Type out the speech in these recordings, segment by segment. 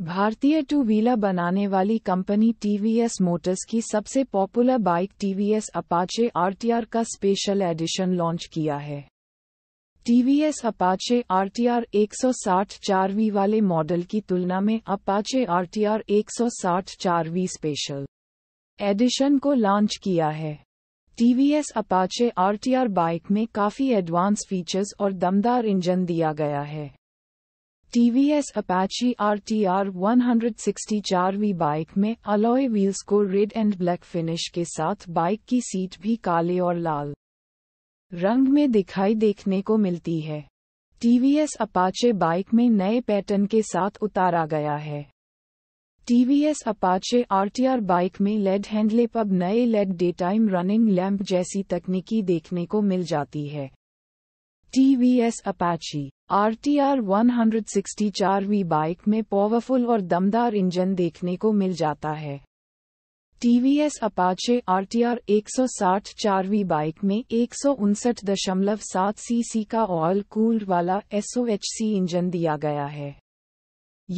भारतीय two wheeler बनाने वाली कंपनी टीवीएस मोटर्स की सबसे popular bike TVS Apache RTR का स्पेशल एडिशन लॉन्च किया है टीवीएस अपाचे आरटीआर 160 4V वाले मॉडल की तुलना में Apache RTR 160 4V special edition को लॉन्च किया है टीवीएस अपाचे आरटीआर बाइक में काफी एडवांस फीचर्स और दमदार इंजन दिया गया है TVS Apache R T R one bike में अलॉय व्हील्स को रेड एंड ब्लैक फिनिश के साथ बाइक की सीट भी काले और लाल रंग में दिखाई देखने को मिलती है टीवीएस अपाचे बाइक में नए पैटर्न के साथ उतारा गया है टीवीएस अपाचे आरटीआर बाइक में लेड हैंडलेप अब नए LED day time running lamp जैसी तकनीकी देखने को मिल जाती है TVS Apache R T R one hundred sixty चार वी बाइक में पावरफुल और दमदार इंजन देखने को मिल जाता है टीवीएस अपाचे आरटीआर चार वी बाइक में एक सौ उनसठ दशमलव सात सी सी का ऑयल कूल वाला एसओएचसी इंजन दिया गया है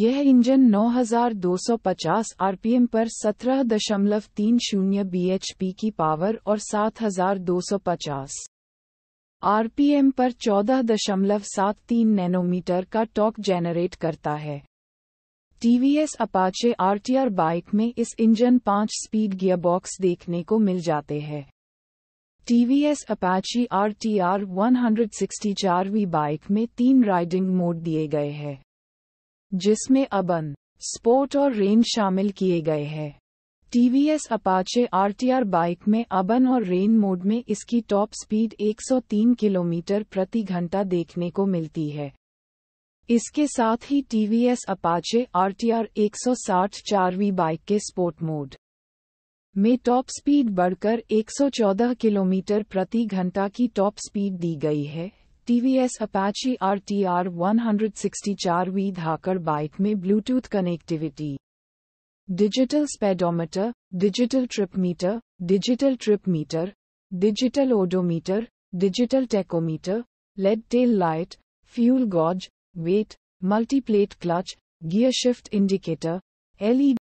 यह इंजन 9250 आरपीएम पर 17.30 बीएचपी की पावर और 7250 आरपीएम पर 14.73 नैनोमीटर का टॉक जेनरेट करता है टीवीएस अपाचे आरटीआर बाइक में इस इंजन पांच स्पीड गियरबॉक्स देखने को मिल जाते हैं TVS Apache RTR V bike में तीन राइडिंग मोड दिए गए हैं जिसमें अबन स्पोर्ट और रेंज शामिल किए गए हैं टीवीएस अपाचे आरटीआर बाइक में अबन और रेन मोड में इसकी टॉप स्पीड 103 किलोमीटर प्रति घंटा देखने को मिलती है इसके साथ ही टीवीएस अपाचे आरटीआर 160 चारवी बाइक के स्पोर्ट मोड में टॉप स्पीड बढ़कर 114 किलोमीटर प्रति घंटा की टॉप स्पीड दी गई है TVS Apache R T R one धाकर बाइक में Bluetooth connectivity digital speedometer, digital trip meter, digital trip meter, digital odometer, digital tachometer, lead tail light, fuel gauge, weight, multi-plate clutch, gear shift indicator, LED